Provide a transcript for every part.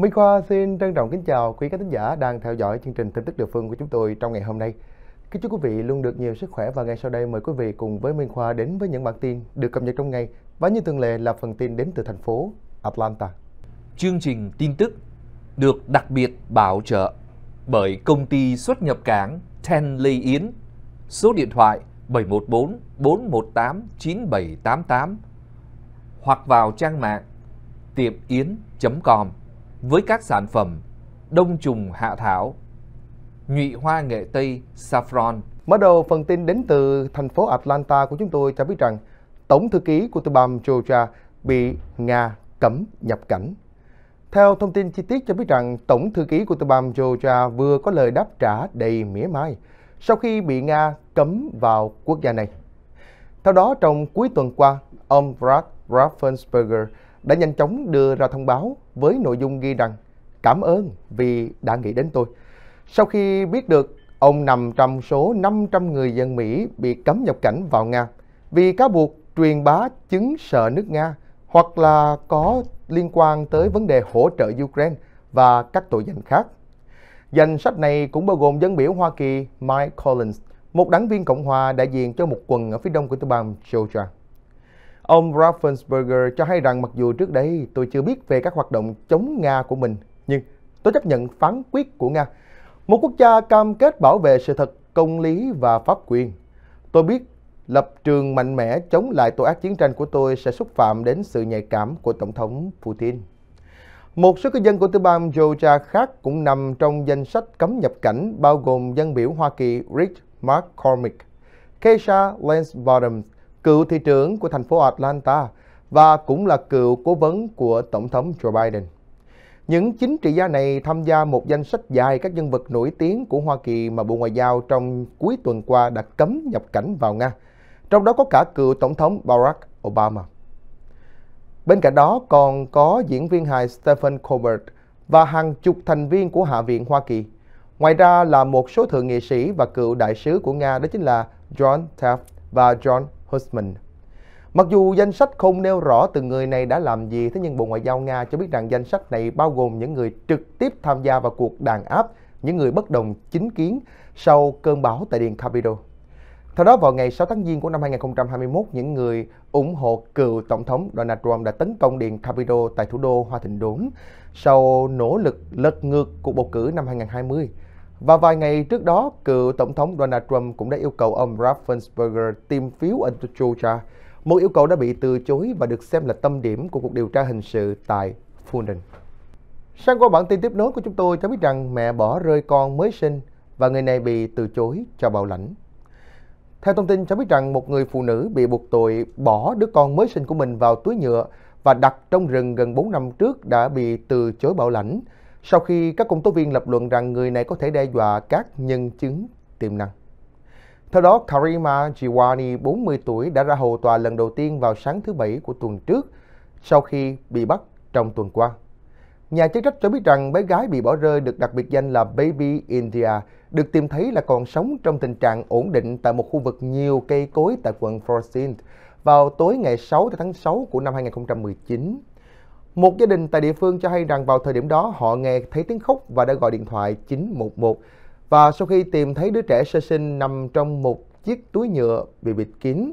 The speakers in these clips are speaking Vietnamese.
Minh Khoa xin trân trọng kính chào quý khán giả đang theo dõi chương trình tin tức địa phương của chúng tôi trong ngày hôm nay. Kính chúc quý vị luôn được nhiều sức khỏe và ngay sau đây mời quý vị cùng với Minh Khoa đến với những bản tin được cập nhật trong ngày và như thường lệ là phần tin đến từ thành phố Atlanta. Chương trình tin tức được đặc biệt bảo trợ bởi công ty xuất nhập cảng Ten Lê Yến, số điện thoại 714 418 9788 hoặc vào trang mạng tiệm yến.com với các sản phẩm đông trùng hạ thảo, nhụy hoa nghệ Tây, saffron. Mở đầu phần tin đến từ thành phố Atlanta của chúng tôi cho biết rằng Tổng thư ký của tiểu bang Georgia bị Nga cấm nhập cảnh. Theo thông tin chi tiết cho biết rằng Tổng thư ký của tiểu bang Georgia vừa có lời đáp trả đầy mỉa mai sau khi bị Nga cấm vào quốc gia này. Theo đó, trong cuối tuần qua, ông Brad Raffensperger, đã nhanh chóng đưa ra thông báo với nội dung ghi rằng cảm ơn vì đã nghĩ đến tôi. Sau khi biết được ông nằm trong số 500 người dân Mỹ bị cấm nhập cảnh vào Nga vì cáo buộc truyền bá chứng sợ nước Nga hoặc là có liên quan tới vấn đề hỗ trợ Ukraine và các tội danh khác. Danh sách này cũng bao gồm dân biểu Hoa Kỳ Mike Collins, một đảng viên Cộng hòa đại diện cho một quần ở phía đông của tiểu bang Georgia. Ông Raffensperger cho hay rằng mặc dù trước đây tôi chưa biết về các hoạt động chống Nga của mình, nhưng tôi chấp nhận phán quyết của Nga. Một quốc gia cam kết bảo vệ sự thật, công lý và pháp quyền. Tôi biết lập trường mạnh mẽ chống lại tội ác chiến tranh của tôi sẽ xúc phạm đến sự nhạy cảm của Tổng thống Putin. Một số cư dân của tiểu bang Georgia khác cũng nằm trong danh sách cấm nhập cảnh bao gồm dân biểu Hoa Kỳ Rich McCormick, Keisha Lance Bottoms, cựu thị trưởng của thành phố Atlanta và cũng là cựu cố vấn của Tổng thống Joe Biden. Những chính trị gia này tham gia một danh sách dài các nhân vật nổi tiếng của Hoa Kỳ mà Bộ Ngoại giao trong cuối tuần qua đã cấm nhập cảnh vào Nga, trong đó có cả cựu Tổng thống Barack Obama. Bên cạnh đó còn có diễn viên hài Stephen Colbert và hàng chục thành viên của Hạ viện Hoa Kỳ. Ngoài ra là một số thượng nghị sĩ và cựu đại sứ của Nga đó chính là John Taft và John Husman. Mặc dù danh sách không nêu rõ từng người này đã làm gì, thế nhưng Bộ Ngoại giao Nga cho biết rằng danh sách này bao gồm những người trực tiếp tham gia vào cuộc đàn áp những người bất đồng chính kiến sau cơn bão tại Điện Capitol. Theo đó, vào ngày 6 tháng Giêng của năm 2021, những người ủng hộ cựu Tổng thống Donald Trump đã tấn công Điện Capitol tại thủ đô Hoa Thịnh Đốn sau nỗ lực lật ngược cuộc bầu cử năm 2020. Và vài ngày trước đó, cựu Tổng thống Donald Trump cũng đã yêu cầu ông Raffensperger tìm phiếu ở Georgia, một yêu cầu đã bị từ chối và được xem là tâm điểm của cuộc điều tra hình sự tại Fulton. Sang qua bản tin tiếp nối của chúng tôi cho biết rằng mẹ bỏ rơi con mới sinh và người này bị từ chối cho bảo lãnh. Theo thông tin cho biết rằng một người phụ nữ bị buộc tội bỏ đứa con mới sinh của mình vào túi nhựa và đặt trong rừng gần 4 năm trước đã bị từ chối bảo lãnh sau khi các công tố viên lập luận rằng người này có thể đe dọa các nhân chứng tiềm năng. Theo đó, Karima Jiwani, 40 tuổi, đã ra hầu tòa lần đầu tiên vào sáng thứ Bảy của tuần trước sau khi bị bắt trong tuần qua. Nhà chức trách cho biết rằng bé gái bị bỏ rơi được đặc biệt danh là Baby India, được tìm thấy là còn sống trong tình trạng ổn định tại một khu vực nhiều cây cối tại quận Forsyth vào tối ngày 6 tháng 6 của năm 2019. Một gia đình tại địa phương cho hay rằng vào thời điểm đó họ nghe thấy tiếng khóc và đã gọi điện thoại 911. Và sau khi tìm thấy đứa trẻ sơ sinh nằm trong một chiếc túi nhựa bị bịt kín,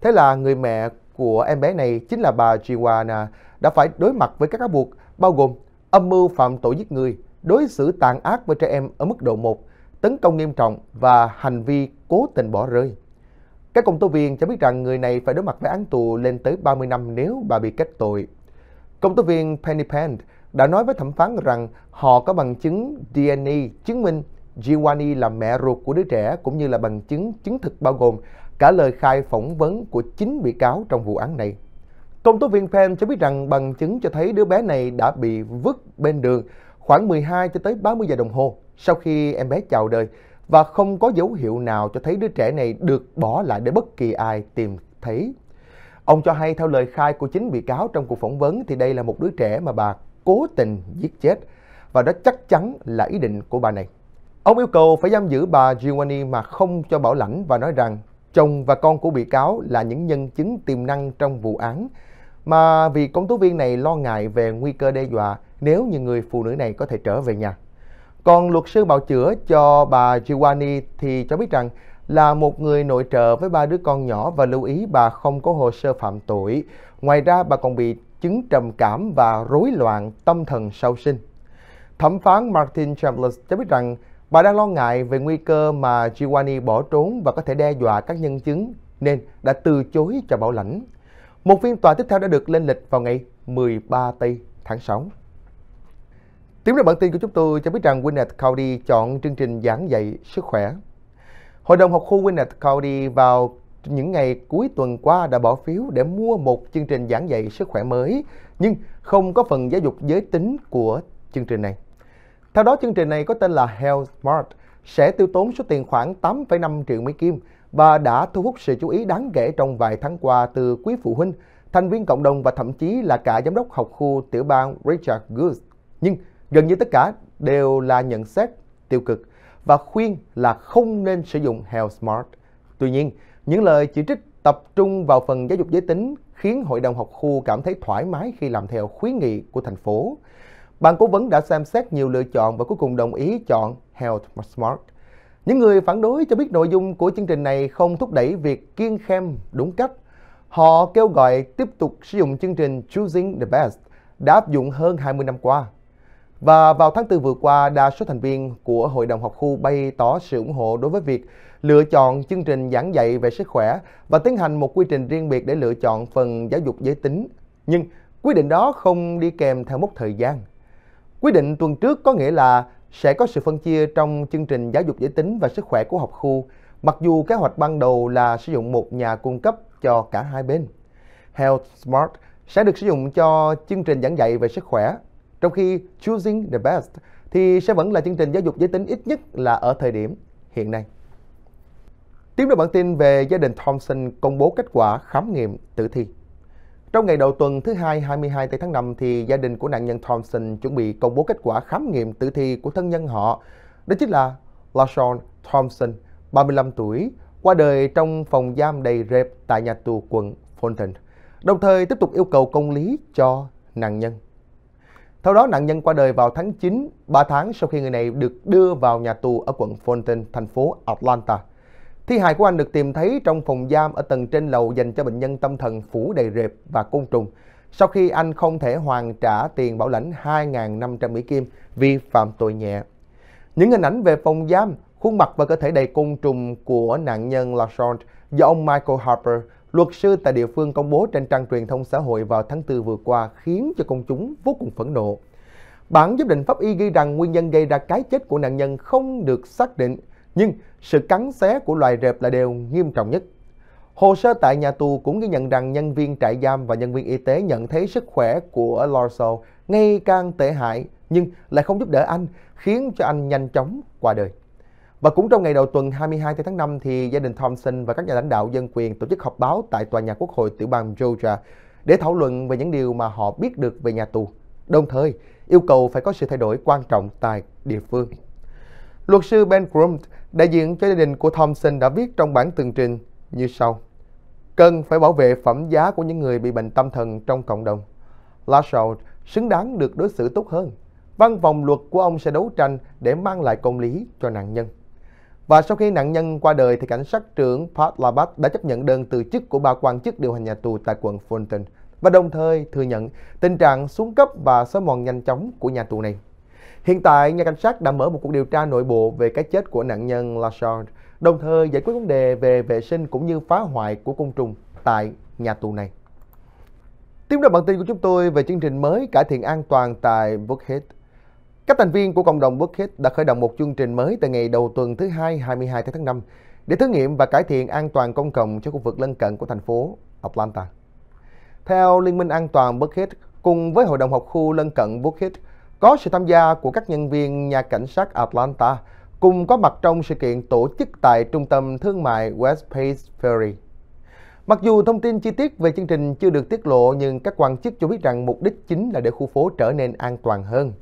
thế là người mẹ của em bé này chính là bà Giwana đã phải đối mặt với các cáo buộc bao gồm âm mưu phạm tội giết người, đối xử tàn ác với trẻ em ở mức độ 1, tấn công nghiêm trọng và hành vi cố tình bỏ rơi. Các công tố viên cho biết rằng người này phải đối mặt với án tù lên tới 30 năm nếu bà bị kết tội Công tố viên Penny Pant đã nói với thẩm phán rằng họ có bằng chứng DNA chứng minh Giovanni là mẹ ruột của đứa trẻ cũng như là bằng chứng chứng thực bao gồm cả lời khai phỏng vấn của chính bị cáo trong vụ án này. Công tố viên Penn cho biết rằng bằng chứng cho thấy đứa bé này đã bị vứt bên đường khoảng 12 cho tới 30 giờ đồng hồ sau khi em bé chào đời và không có dấu hiệu nào cho thấy đứa trẻ này được bỏ lại để bất kỳ ai tìm thấy Ông cho hay theo lời khai của chính bị cáo trong cuộc phỏng vấn thì đây là một đứa trẻ mà bà cố tình giết chết và đó chắc chắn là ý định của bà này. Ông yêu cầu phải giam giữ bà Giovanni mà không cho bảo lãnh và nói rằng chồng và con của bị cáo là những nhân chứng tiềm năng trong vụ án mà vì công tố viên này lo ngại về nguy cơ đe dọa nếu như người phụ nữ này có thể trở về nhà. Còn luật sư bào chữa cho bà Giovanni thì cho biết rằng là một người nội trợ với ba đứa con nhỏ và lưu ý bà không có hồ sơ phạm tội. Ngoài ra bà còn bị chứng trầm cảm và rối loạn tâm thần sau sinh. Thẩm phán Martin Chambers cho biết rằng bà đang lo ngại về nguy cơ mà Giovanni bỏ trốn và có thể đe dọa các nhân chứng nên đã từ chối cho bảo lãnh. Một phiên tòa tiếp theo đã được lên lịch vào ngày 13 tây tháng 6. Tiếp đến bản tin của chúng tôi cho biết rằng Winnet County chọn chương trình giảng dạy sức khỏe Hội đồng học khu Winnet County vào những ngày cuối tuần qua đã bỏ phiếu để mua một chương trình giảng dạy sức khỏe mới, nhưng không có phần giáo dục giới tính của chương trình này. Theo đó, chương trình này có tên là Health Smart, sẽ tiêu tốn số tiền khoảng 8,5 triệu Mỹ Kim và đã thu hút sự chú ý đáng kể trong vài tháng qua từ quý phụ huynh, thành viên cộng đồng và thậm chí là cả giám đốc học khu tiểu bang Richard Goose. Nhưng gần như tất cả đều là nhận xét tiêu cực – và khuyên là không nên sử dụng Health Smart. Tuy nhiên, những lời chỉ trích tập trung vào phần giáo dục giới tính khiến hội đồng học khu cảm thấy thoải mái khi làm theo khuyến nghị của thành phố. Ban cố vấn đã xem xét nhiều lựa chọn và cuối cùng đồng ý chọn Health Smart. Những người phản đối cho biết nội dung của chương trình này không thúc đẩy việc kiêng khem đúng cách. Họ kêu gọi tiếp tục sử dụng chương trình Choosing the Best đã áp dụng hơn 20 năm qua và vào tháng 4 vừa qua, đa số thành viên của Hội đồng học khu bày tỏ sự ủng hộ đối với việc lựa chọn chương trình giảng dạy về sức khỏe và tiến hành một quy trình riêng biệt để lựa chọn phần giáo dục giới tính. Nhưng quy định đó không đi kèm theo mốc thời gian. Quy định tuần trước có nghĩa là sẽ có sự phân chia trong chương trình giáo dục giới tính và sức khỏe của học khu, mặc dù kế hoạch ban đầu là sử dụng một nhà cung cấp cho cả hai bên. Health Smart sẽ được sử dụng cho chương trình giảng dạy về sức khỏe trong khi Choosing the Best thì sẽ vẫn là chương trình giáo dục giới tính ít nhất là ở thời điểm hiện nay. Tiếp đến bản tin về gia đình Thompson công bố kết quả khám nghiệm tử thi. Trong ngày đầu tuần thứ hai 22 tháng 5 thì gia đình của nạn nhân Thompson chuẩn bị công bố kết quả khám nghiệm tử thi của thân nhân họ. Đó chính là Lashon Thompson, 35 tuổi, qua đời trong phòng giam đầy rệp tại nhà tù quận Fulton. Đồng thời tiếp tục yêu cầu công lý cho nạn nhân. Theo đó, nạn nhân qua đời vào tháng 9, 3 tháng sau khi người này được đưa vào nhà tù ở quận Fulton, thành phố Atlanta. Thi hài của anh được tìm thấy trong phòng giam ở tầng trên lầu dành cho bệnh nhân tâm thần phủ đầy rệp và côn trùng, sau khi anh không thể hoàn trả tiền bảo lãnh 2.500 Mỹ Kim vì phạm tội nhẹ. Những hình ảnh về phòng giam, khuôn mặt và cơ thể đầy côn trùng của nạn nhân LaShawn do ông Michael Harper luật sư tại địa phương công bố trên trang truyền thông xã hội vào tháng 4 vừa qua khiến cho công chúng vô cùng phẫn nộ. Bản giám định pháp y ghi rằng nguyên nhân gây ra cái chết của nạn nhân không được xác định, nhưng sự cắn xé của loài rệp là điều nghiêm trọng nhất. Hồ sơ tại nhà tù cũng ghi nhận rằng nhân viên trại giam và nhân viên y tế nhận thấy sức khỏe của Lorso ngày càng tệ hại nhưng lại không giúp đỡ anh, khiến cho anh nhanh chóng qua đời. Và cũng trong ngày đầu tuần 22 tháng 5 thì gia đình Thompson và các nhà lãnh đạo dân quyền tổ chức họp báo tại tòa nhà Quốc hội tiểu bang Georgia để thảo luận về những điều mà họ biết được về nhà tù, đồng thời yêu cầu phải có sự thay đổi quan trọng tại địa phương. Luật sư Ben Crump, đại diện cho gia đình của Thompson đã viết trong bản tường trình như sau. Cần phải bảo vệ phẩm giá của những người bị bệnh tâm thần trong cộng đồng. Lashaw xứng đáng được đối xử tốt hơn. Văn phòng luật của ông sẽ đấu tranh để mang lại công lý cho nạn nhân. Và sau khi nạn nhân qua đời thì cảnh sát trưởng Pat Labat đã chấp nhận đơn từ chức của ba quan chức điều hành nhà tù tại quận Fulton và đồng thời thừa nhận tình trạng xuống cấp và xói mòn nhanh chóng của nhà tù này. Hiện tại, nhà cảnh sát đã mở một cuộc điều tra nội bộ về cái chết của nạn nhân Lashard, đồng thời giải quyết vấn đề về vệ sinh cũng như phá hoại của côn trùng tại nhà tù này. Tiếp theo bản tin của chúng tôi về chương trình mới cải thiện an toàn tại Bookhead các thành viên của cộng đồng Bucket đã khởi động một chương trình mới từ ngày đầu tuần thứ hai 22 tháng 5 để thử nghiệm và cải thiện an toàn công cộng cho khu vực lân cận của thành phố Atlanta. Theo Liên minh An toàn Bucket, cùng với Hội đồng học khu lân cận Bucket, có sự tham gia của các nhân viên nhà cảnh sát Atlanta cùng có mặt trong sự kiện tổ chức tại trung tâm thương mại West Page Ferry. Mặc dù thông tin chi tiết về chương trình chưa được tiết lộ nhưng các quan chức cho biết rằng mục đích chính là để khu phố trở nên an toàn hơn.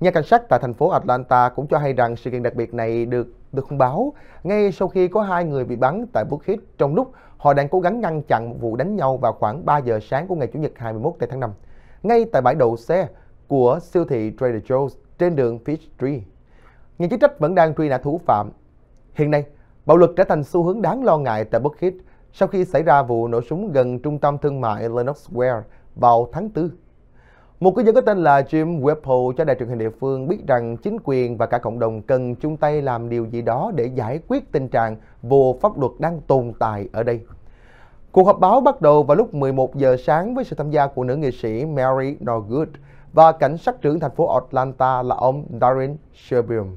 Nhà cảnh sát tại thành phố Atlanta cũng cho hay rằng sự kiện đặc biệt này được được thông báo ngay sau khi có hai người bị bắn tại Buckhead trong lúc họ đang cố gắng ngăn chặn một vụ đánh nhau vào khoảng 3 giờ sáng của ngày Chủ nhật 21 tháng 5, ngay tại bãi đậu xe của siêu thị Trader Joe's trên đường Peachtree. Nhà chức trách vẫn đang truy nã thủ phạm. Hiện nay, bạo lực trở thành xu hướng đáng lo ngại tại Buckhead sau khi xảy ra vụ nổ súng gần trung tâm thương mại Lenox Square vào tháng 4. Một cư dân có tên là Jim Whipple cho đài truyền hình địa phương biết rằng chính quyền và cả cộng đồng cần chung tay làm điều gì đó để giải quyết tình trạng vô pháp luật đang tồn tại ở đây. Cuộc họp báo bắt đầu vào lúc 11 giờ sáng với sự tham gia của nữ nghệ sĩ Mary Norwood và cảnh sát trưởng thành phố Atlanta là ông Darren Sherbium.